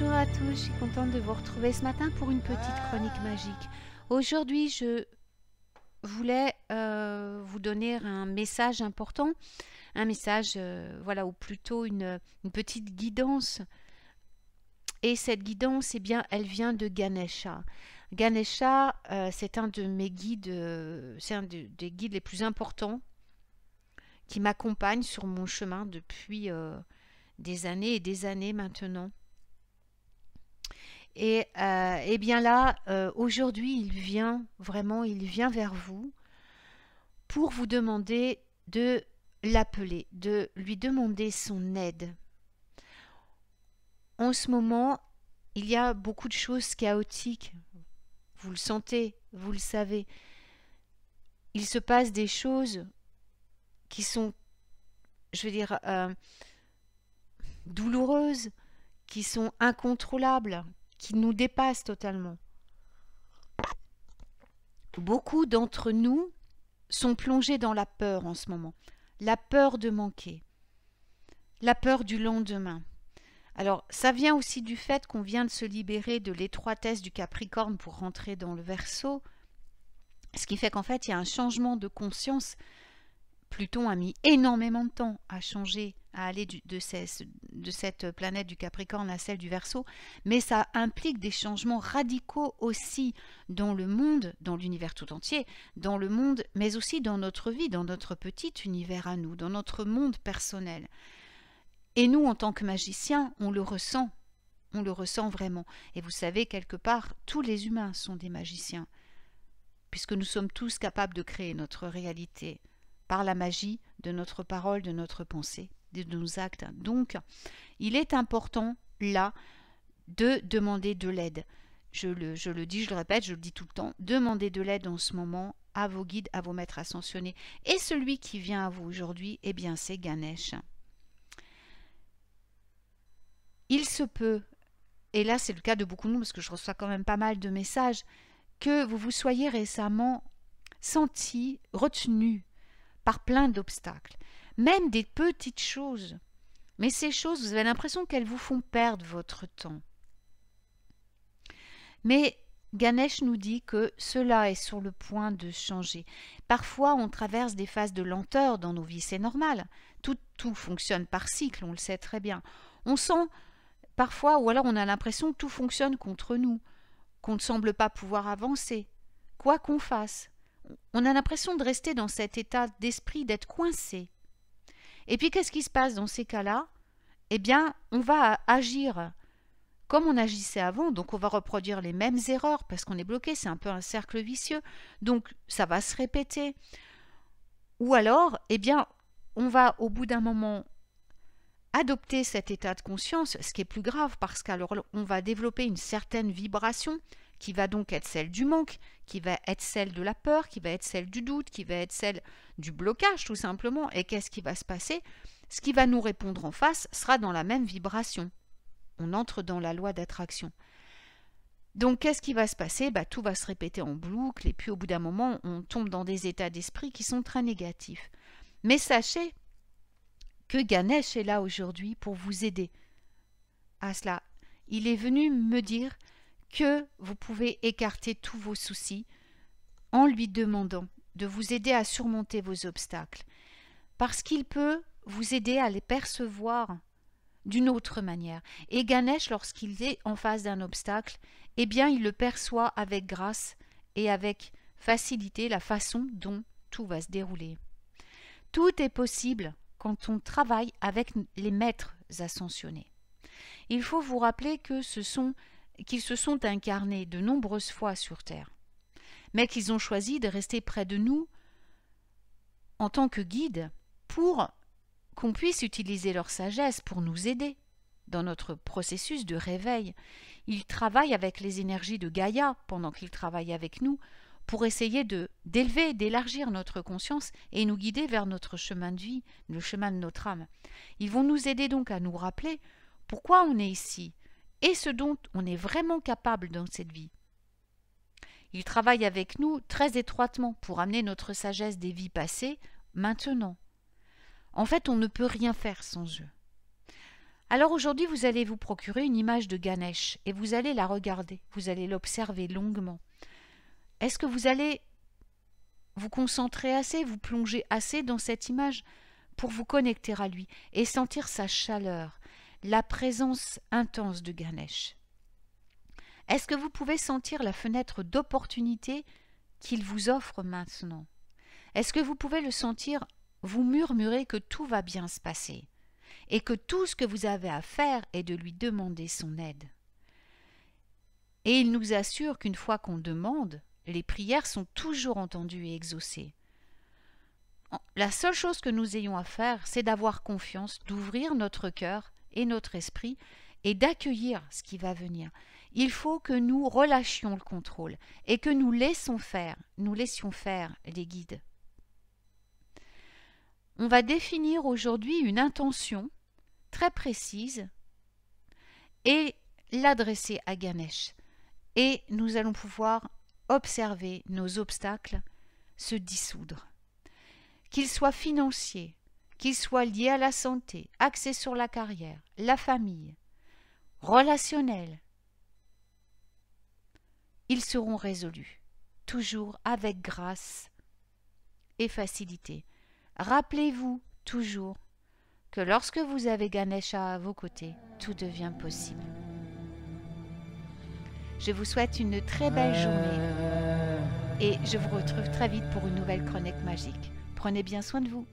Bonjour à tous, je suis contente de vous retrouver ce matin pour une petite chronique magique. Aujourd'hui, je voulais euh, vous donner un message important, un message, euh, voilà, ou plutôt une, petite guidance. Et cette guidance, eh bien, elle vient de Ganesha. Ganesha, euh, c'est un de mes guides, c'est un des guides les plus importants qui m'accompagne sur mon chemin depuis des années et des années maintenant. Et, euh, eh bien là, euh, aujourd'hui, il vient, vraiment, il vient vers vous pour vous demander de l'appeler, de lui demander son aide. En ce moment, il y a beaucoup de choses chaotiques. Vous le sentez, vous le savez. Il se passe des choses qui sont, je veux dire, euh, douloureuses, qui sont incontrôlables, qui nous dépasse totalement. Beaucoup d'entre nous sont plongés dans la peur en ce moment, la peur de manquer, la peur du lendemain. Alors ça vient aussi du fait qu'on vient de se libérer de l'étroitesse du Capricorne pour rentrer dans le Verseau, ce qui fait qu'en fait il y a un changement de conscience Pluton a mis énormément de temps à changer, à aller de, de cette planète du Capricorne à celle du Verseau, mais ça implique des changements radicaux aussi dans le monde, dans l'univers tout entier, dans le monde, mais aussi dans notre vie, dans notre petit univers à nous, dans notre monde personnel. Et nous, en tant que magiciens, on le ressent, on le ressent vraiment. Et vous savez, quelque part, tous les humains sont des magiciens, puisque nous sommes tous capables de créer notre réalité par la magie de notre parole, de notre pensée, de nos actes. Donc, il est important là de demander de l'aide. Je le, dis, je le répète, je le dis tout le temps, demandez de l'aide en ce moment à vos guides, à vos maîtres ascensionnés. Et celui qui vient à vous aujourd'hui, eh bien c'est Ganesh. Il se peut, et là c'est le cas de beaucoup de nous, parce que je reçois quand même pas mal de messages, que vous vous soyez récemment senti, retenu par plein d'obstacles, même des petites choses. Mais ces choses, vous avez l'impression qu'elles vous font perdre votre temps. Mais Ganesh nous dit que cela est sur le point de changer. Parfois, on traverse des phases de lenteur dans nos vies, c'est normal. Tout, tout fonctionne par cycle, on le sait très bien. On sent parfois, ou alors on a l'impression que tout fonctionne contre nous, qu'on ne semble pas pouvoir avancer, quoi qu'on fasse on a l'impression de rester dans cet état d'esprit, d'être coincé. Et puis qu'est-ce qui se passe dans ces cas-là Eh bien, on va agir comme on agissait avant, donc on va reproduire les mêmes erreurs parce qu'on est bloqué, c'est un peu un cercle vicieux, donc ça va se répéter. Ou alors, eh bien, on va au bout d'un moment adopter cet état de conscience, ce qui est plus grave parce qu'alors on va développer une certaine vibration qui va donc être celle du manque, qui va être celle de la peur, qui va être celle du doute, qui va être celle du blocage tout simplement. Et qu'est-ce qui va se passer Ce qui va nous répondre en face sera dans la même vibration. On entre dans la loi d'attraction. Donc qu'est-ce qui va se passer bah, Tout va se répéter en boucle et puis au bout d'un moment, on tombe dans des états d'esprit qui sont très négatifs. Mais sachez que Ganesh est là aujourd'hui pour vous aider à cela. Il est venu me dire que vous pouvez écarter tous vos soucis en lui demandant de vous aider à surmonter vos obstacles, parce qu'il peut vous aider à les percevoir d'une autre manière. Et Ganesh, lorsqu'il est en face d'un obstacle, eh bien, il le perçoit avec grâce et avec facilité la façon dont tout va se dérouler. Tout est possible quand on travaille avec les maîtres ascensionnés. Il faut vous rappeler que ce sont qu'ils se sont incarnés de nombreuses fois sur Terre, mais qu'ils ont choisi de rester près de nous en tant que guides pour qu'on puisse utiliser leur sagesse pour nous aider dans notre processus de réveil. Ils travaillent avec les énergies de Gaïa pendant qu'ils travaillent avec nous pour essayer de d'élever, d'élargir notre conscience et nous guider vers notre chemin de vie, le chemin de notre âme. Ils vont nous aider donc à nous rappeler pourquoi on est ici, et ce dont on est vraiment capable dans cette vie. Il travaille avec nous très étroitement pour amener notre sagesse des vies passées maintenant. En fait, on ne peut rien faire sans eux. Alors aujourd'hui, vous allez vous procurer une image de Ganesh et vous allez la regarder, vous allez l'observer longuement. Est-ce que vous allez vous concentrer assez, vous plonger assez dans cette image pour vous connecter à lui et sentir sa chaleur, la présence intense de Ganesh Est-ce que vous pouvez sentir la fenêtre d'opportunité qu'il vous offre maintenant Est-ce que vous pouvez le sentir vous murmurer que tout va bien se passer et que tout ce que vous avez à faire est de lui demander son aide Et il nous assure qu'une fois qu'on demande, les prières sont toujours entendues et exaucées. La seule chose que nous ayons à faire, c'est d'avoir confiance, d'ouvrir notre cœur et notre esprit et d'accueillir ce qui va venir. Il faut que nous relâchions le contrôle et que nous laissons faire, nous laissions faire les guides. On va définir aujourd'hui une intention très précise et l'adresser à Ganesh. Et nous allons pouvoir observer nos obstacles se dissoudre, qu'ils soient financiers, qu'ils soient liés à la santé, axés sur la carrière, la famille, relationnels, ils seront résolus, toujours avec grâce et facilité. Rappelez-vous toujours que lorsque vous avez Ganesha à vos côtés, tout devient possible. Je vous souhaite une très belle journée et je vous retrouve très vite pour une nouvelle chronique magique. Prenez bien soin de vous.